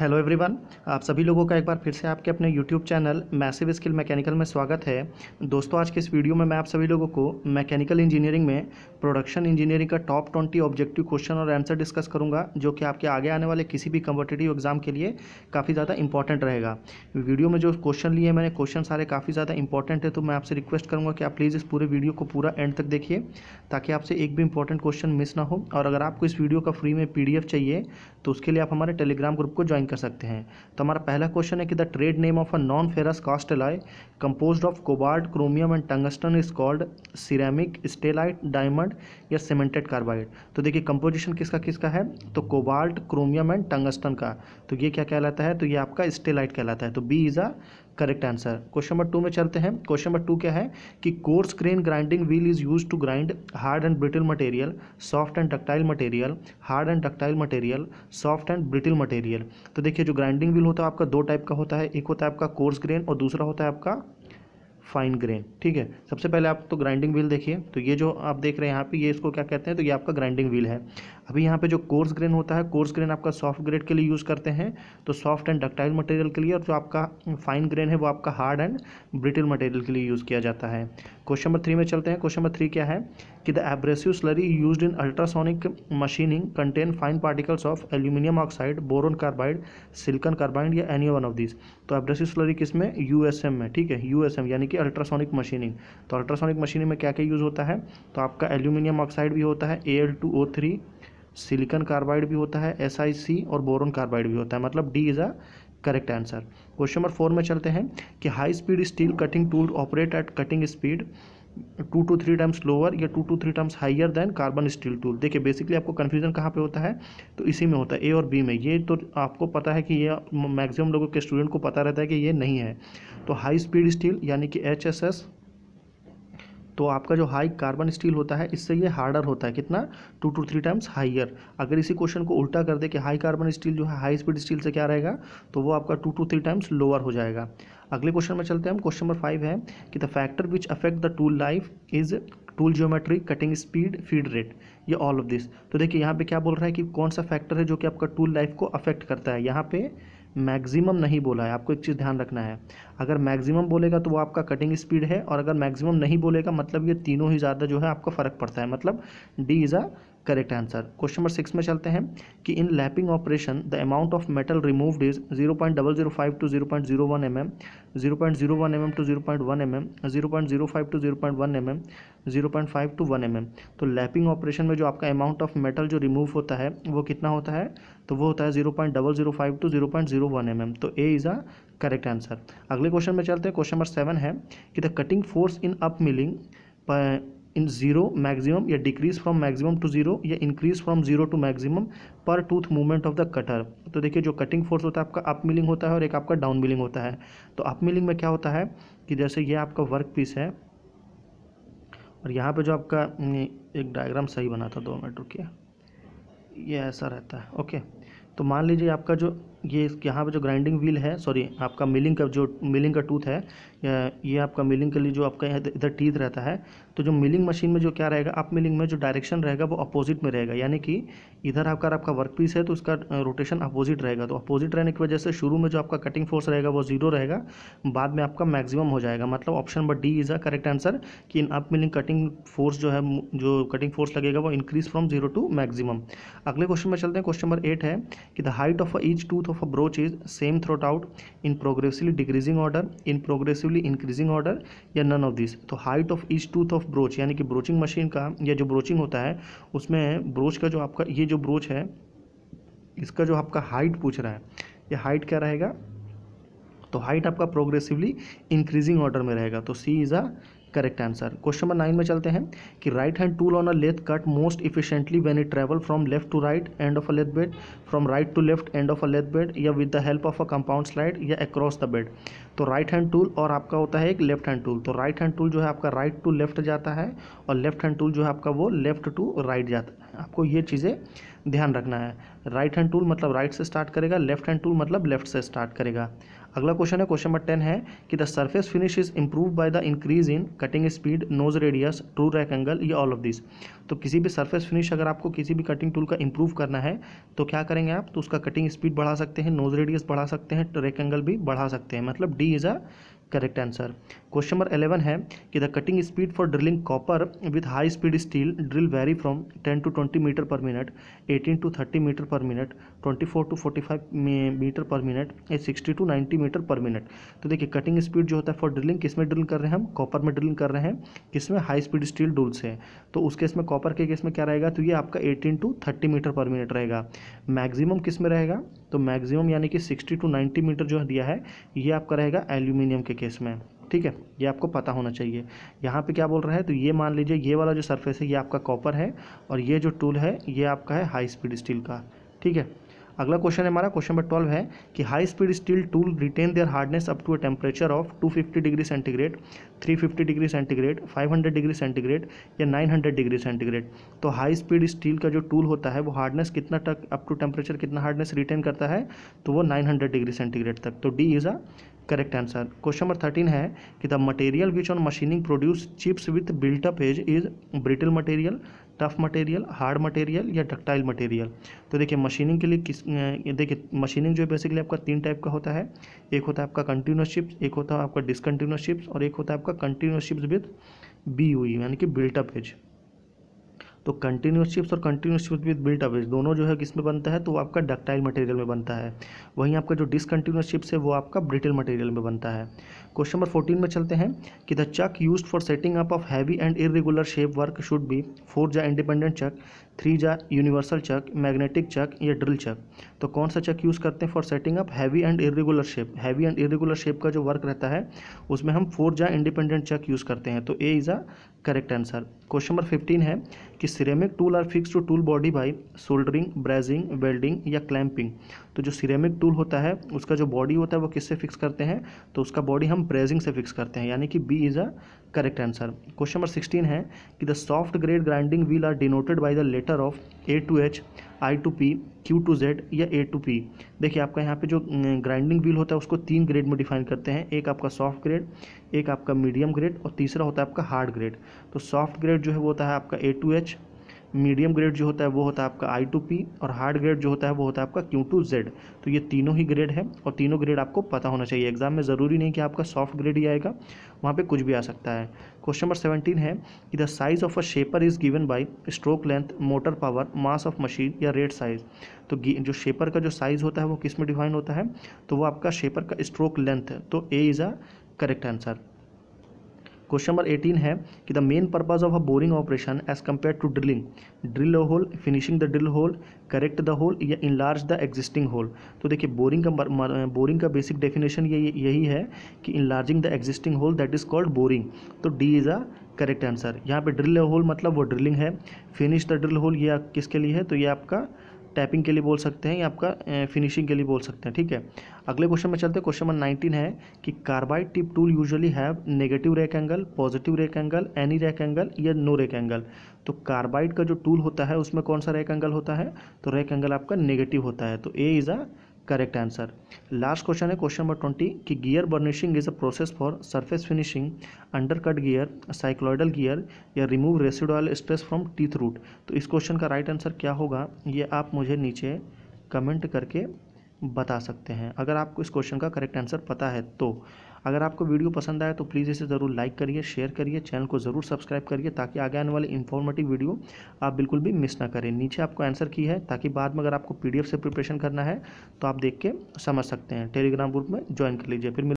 hello everyone आप सभी लोगों का एक बार फिर से आपके अपने YouTube channel massive skill mechanical में स्वागत है दोस्तों आज के इस वीडियो में मैं आप सभी लोगों को मैकेनिकल इंजीनियरिंग में प्रोडक्शन इंजीनियरिंग का टॉप ट्वेंटी ऑब्जेक्टिव क्वेश्चन और आंसर डिस्कस करूंगा जो कि आपके आगे आने वाले किसी भी कम्पटेटिव एग्जाम के लिए काफ़ी ज़्यादा इंपॉर्टेंट रहेगा वीडियो में जो क्वेश्चन लिए मैंने क्वेश्चन सारे काफ़ी ज़्यादा इंपॉर्टेंट है तो मैं आपसे रिक्वेस्ट करूँगा कि आप प्लीज़ इस पूरे वीडियो को पूरा एंड तक देखिए ताकि आपसे एक भी इंपॉर्टेंट क्वेश्चन मिस ना हो और अगर आपको इस वीडियो का फ्री में पी चाहिए तो उसके लिए आप हमारे टेलीग्राम ग्रुप को ज्वाइन कर सकते हैं तो हमारा पहला क्वेश्चन है कि the trade name of a non ferrous cast alloy compose of cobalt chromium and tungsten is called ceramic stellite diamond या सीमेंटेड कार्बाइड तो देखिए कंपोजिशन किसका किसका है तो कोबाल्ट क्रोमियम एंड टंगस्टन का तो ये क्या कहलाता है तो ये आपका स्टेलाइट कहलाता है तो B is a correct answer question number two में चलते हैं क्वेश्चन नंबर टू क्या है कि coarse grain grinding wheel is use to grind hard and brittle material soft and ductile material hard and ductile material soft and brittle material तो देखिए जो grinding wheel होता है आपका दो टाइप का होता है एक होता है आपका कोर्स ग्रेन और दूसरा होता है आपका फाइन ग्रेन ठीक है सबसे पहले आप तो ग्राइंडिंग व्हील देखिए तो ये जो आप देख रहे हैं यहाँ पे ये इसको क्या कहते हैं तो ये आपका ग्राइंडिंग व्हील है अभी यहाँ पे जो कोर्स ग्रेन होता है कोर्स ग्रेन आपका सॉफ्ट ग्रेड के लिए यूज़ करते हैं तो सॉफ्ट एंड डक्टाइल मटेरियल के लिए और जो आपका फाइन ग्रेन है वो आपका हार्ड एंड ब्रिटिल मटेरियल के लिए यूज़ किया जाता है क्वेश्चन नंबर थ्री में चलते हैं क्वेश्चन नंबर थ्री क्या है कि the abrasive slurry use in ultrasonic machining contain fine particles of aluminium oxide boron carbide silicon carbide या एनी वन ऑफ दिस तो एब्रेसिव स्लरी किस में यू में ठीक है यू यानी कि अल्ट्रासोनिक मशीनिंग तो अल्ट्रासोनिक मशीनिंग में क्या क्या यूज़ होता है तो आपका एल्यूमिनियम ऑक्साइड भी होता है A L two O three silicon carbide भी होता है एस आई सी और बोरोन कार्बाइड भी होता है मतलब D is a correct answer question number four में चलते हैं कि high speed steel cutting tool operate at cutting speed two to three times lower या two to three times higher than carbon steel tool देखिए basically आपको confusion कहाँ पे होता है तो इसी में होता है ए और बी में ये तो आपको पता है कि ये मैक्सिमम लोगों के स्टूडेंट को पता रहता है कि ये नहीं है तो हाई स्पीड स्टील यानी कि एच एस एस तो आपका जो हाई कार्बन स्टील होता है इससे ये हार्डर होता है कितना two to three times higher अगर इसी क्वेश्चन को उल्टा कर दे कि हाई कार्बन स्टील जो है हाई स्पीड स्टील से क्या रहेगा तो वो आपका two to three times lower हो जाएगा अगले क्वेश्चन में चलते हैं हम क्वेश्चन नंबर फाइव है कि the factor which affect the tool life is tool geometry cutting speed feed rate ये ऑल ऑफ दिस तो देखिए यहाँ पे क्या बोल रहा है कि कौन सा फैक्टर है जो कि आपका टूल लाइफ को अफेक्ट करता है यहाँ पे मैक्सिमम नहीं बोला है आपको एक चीज़ ध्यान रखना है अगर मैक्सिमम बोलेगा तो वो आपका कटिंग स्पीड है और अगर मैक्सिमम नहीं बोलेगा मतलब ये तीनों ही ज़्यादा जो है आपको फ़र्क पड़ता है मतलब D is a correct answer question number six में चलते हैं कि in lapping operation the amount of metal removed is zero point double zero five to zero point zero one M M zero point zero one M M to zero point one M M zero point zero five to zero point one M M zero point five to one M M तो lapping operation में जो आपका amount of metal जो remove होता है वो कितना होता है तो वो होता है zero point double zero five to zero point zero one M M तो A is a correct answer अगले क्वेश्चन में चलते हैं क्वेश्चन नंबर सेवन है कि the cutting force in up milling in zero maximum या decrease from maximum to zero या increase from zero to maximum per tooth movement of the cutter तो देखिए जो कटिंग फोर्स होता है आपका अप मिलिंग होता है और एक आपका डाउन मिलिंग होता है तो अप मिलिंग में क्या होता है कि जैसे ये आपका वर्क पीस है और यहाँ पे जो आपका एक डायग्राम सही बना था दो मिनट रुकिए ये ऐसा रहता है ओके तो मान लीजिए आपका जो ये इस यहाँ पे जो ग्राइंडिंग व्हील है सॉरी आपका मिलिंग का जो मिलिंग का टूथ है ये आपका मिलिंग के लिए जो आपका यहाँ इधर टीथ रहता है तो जो मिलिंग मशीन में जो क्या रहेगा अप मिलिंग में जो डायरेक्शन रहेगा वो अपोजिट में रहेगा यानी कि इधर आपका आपका वर्क पीस है तो उसका रोटेशन अपोजिट रहेगा तो अपोजिट रहने की वजह से शुरू में जो आपका कटिंग फोर्स रहेगा वो जीरो रहेगा बाद में आपका मैक्सिमम हो जाएगा मतलब option number D is a correct answer कि in up milling cutting force जो है जो कटिंग फोर्स लगेगा वो increase from zero to maximum अगले क्वेश्चन में चलते हैं क्वेश्चन नंबर एट है कि the height of each tooth growth of a brooch is same throughout out in progressively decreasing order in progressively increasing order या none of these तो height of each tooth of brooch यानी कि broaching machine का या जो broaching होता है उसमें ब्रोच का जो आपका ये जो ब्रोच है इसका जो आपका हाइट पूछ रहा है ये हाइट क्या रहेगा तो हाइट आपका प्रोग्रेसिवली इंक्रीजिंग ऑर्डर में रहेगा तो C is a correct answer question number nine में चलते हैं कि right hand tool on a lathe cut most efficiently when it travel from left to right end of a lathe bed from right to left end of a lathe bed या with the help of a compound slide या across the bed तो right hand tool और आपका होता है एक left hand tool तो right hand tool जो है आपका राइट टू लेफ्ट जाता है और लेफ्ट हैंड टूल जो है आपका वो लेफ्ट टू राइट जाता है आपको ये चीज़ें ध्यान रखना है राइट हैंड टूल मतलब राइट से स्टार्ट करेगा लेफ्ट हैंड टूल मतलब लेफ्ट से स्टार्ट करेगा अगला क्वेश्चन है क्वेश्चन नंबर टेन है कि the surface finish is improve by the increase in cutting speed nose radius true rake angle ये ऑल ऑफ दिस तो किसी भी सर्फेस फिनिश अगर आपको किसी भी कटिंग टूल का इंप्रूव करना है तो क्या करेंगे आप तो उसका कटिंग स्पीड बढ़ा सकते हैं नोज रेडियस बढ़ा सकते हैं रैक एंगल भी बढ़ा सकते हैं मतलब D is a correct answer question number eleven है कि the cutting speed for drilling copper with high speed steel drill vary from ten to twenty metre per minute eighteen to thirty metre per minute twenty four to forty five metre per minute या sixty to ninety metre per minute तो देखिए cutting speed जो होता है for drilling किस में drill कर रहे हैं हम कॉपर में ड्रिलिंग कर रहे हैं किस में हाई स्पीड स्टील डूल से तो उस केस में कॉपर के केस में क्या रहेगा तो ये आपका eighteen to thirty metre per minute रहेगा मैक्सिमम किस में रहेगा तो मैक्सिमम यानी कि 60 टू 90 मीटर जो है दिया है ये आपका रहेगा एल्यूमिनियम के केस में ठीक है ये आपको पता होना चाहिए यहाँ पे क्या बोल रहा है तो ये मान लीजिए ये वाला जो सरफेस है ये आपका कॉपर है और ये जो टूल है ये आपका है हाई स्पीड स्टील का ठीक है अगला क्वेश्चन है हमारा क्वेश्चन नंबर ट्वेल्व है कि high speed steel tool retain their hardness up to a temperature of 250 degree centigrade 350 degree centigrade 500 degree centigrade या 900 डिग्री सेंटीग्रेड तो हाई स्पीड स्टील का जो टूल होता है वो हार्डनेस कितना तक अप टू टेम्परेचर कितना हार्डनेस रिटेन करता है तो वो नाइन डिग्री सेंटीग्रेड तक तो D is a correct answer question number thirteen है कि the material which on machining produce chips with built up edge is brittle material tough material hard material या डक्टाइल मटेरियल तो देखिए मशीनिंग के लिए किस देखिए मशीनिंग जो है बेसिकली आपका तीन टाइप का होता है एक होता है आपका कंटिन्यूस एक होता है आपका डिसकन्टिन्यूस शिप्स और एक होता है आपका कंटिन्यूस चिप्स विद बी यानी कि बिल्टअप एज तो कंटिन्यूस चिप्स और continuous chips with built edge दोनों जो है किस में बनता है तो वो आपका डक्टाइल मटेरियल में बनता है वहीं आपका जो डिसकंटिन्यूस चिप्स है वो आपका ब्रिटेल मटेरियल में बनता है क्वेश्चन नंबर फोर्टीन में चलते हैं कि the chuck use for setting up of heavy and irregular shape work should be four jaw independent chuck three jaw universal chuck magnetic chuck या ड्रिल चक तो कौन सा चक यूज़ करते हैं for setting up heavy and irregular shape heavy and irregular shape का जो work रहता है उसमें हम फोर जा इंडिपेंडेंट चक यूज़ करते हैं तो A is a correct answer question number fifteen है कि ceramic tool are fix to tool body by soldering brazing welding या क्लैंपिंग तो जो सिरेमिक टूल होता है उसका जो बॉडी होता है वो किससे फिक्स करते हैं तो उसका बॉडी हम ब्रेजिंग से फिक्स करते हैं यानी कि B is a correct answer question number sixteen है कि the soft grade grinding wheel are denoted by the letter of A to H I to P Q to Z या A to P देखिए आपका यहाँ पे जो grinding wheel होता है उसको तीन ग्रेड में डिफाइन करते हैं एक आपका सॉफ्ट ग्रेड एक आपका मीडियम ग्रेड और तीसरा होता है आपका हार्ड ग्रेड तो सॉफ्ट ग्रेड जो है वो होता है आपका A to H medium grade जो होता है वो होता है आपका आई टू पी और हार्ड ग्रेड जो होता है वो होता है आपका क्यू टू जेड तो ये तीनों ही ग्रेड है और तीनों ग्रेड आपको पता होना चाहिए एग्जाम में ज़रूरी नहीं कि आपका सॉफ्ट ग्रेड ही आएगा वहाँ पर कुछ भी आ सकता है क्वेश्चन नंबर सेवेंटीन है कि the size of a shaper is given by stroke length motor power mass of machine या रेट साइज तो जो शेपर का जो साइज़ होता है वो किस में डिफाइन होता है तो वो आपका शेपर का स्ट्रोक लेंथ है तो A is a correct answer question number eighteen है कि the main purpose of a boring operation as compare to drilling drill a hole finishing the drill hole correct the hole या enlarge the existing hole तो देखिए boring का boring का basic definition ये यही है कि enlarging the existing hole that is called boring तो D is a correct answer यहाँ पे ड्रिल होल मतलब वो ड्रिलिंग है फिनिश द ड्रिल होल ये किसके लिए है तो ये आपका टैपिंग के लिए बोल सकते हैं या आपका फिनिशिंग के लिए बोल सकते हैं ठीक है अगले क्वेश्चन में चलते हैं क्वेश्चन नंबर नाइनटीन है कि carbide tip tool usually have negative rake angle positive rake angle any rake angle या नो रेक एंगल तो कार्बाइड का जो टूल होता है उसमें कौन सा रैक एंगल होता है तो रेक एंगल आपका नेगेटिव होता है तो A is a correct answer last question है क्वेश्चन नंबर ट्वेंटी कि gear burnishing is a process for surface finishing undercut gear cycloidal gear या remove residual stress from teeth root तो इस question का राइट आंसर क्या होगा ये आप मुझे नीचे कमेंट करके बता सकते हैं अगर आपको इस क्वेश्चन का करेक्ट आंसर पता है तो अगर आपको वीडियो पसंद आए तो प्लीज़ इसे ज़रूर लाइक करिए शेयर करिए चैनल को ज़रूर सब्सक्राइब करिए ताकि आगे आने वाले इन्फॉर्मेटिव वीडियो आप बिल्कुल भी मिस ना करें नीचे आपको आंसर की है ताकि बाद में अगर आपको पी से प्रिपरेशन करना है तो आप देख के समझ सकते हैं टेलीग्राम ग्रुप में ज्वाइन कर लीजिए फिर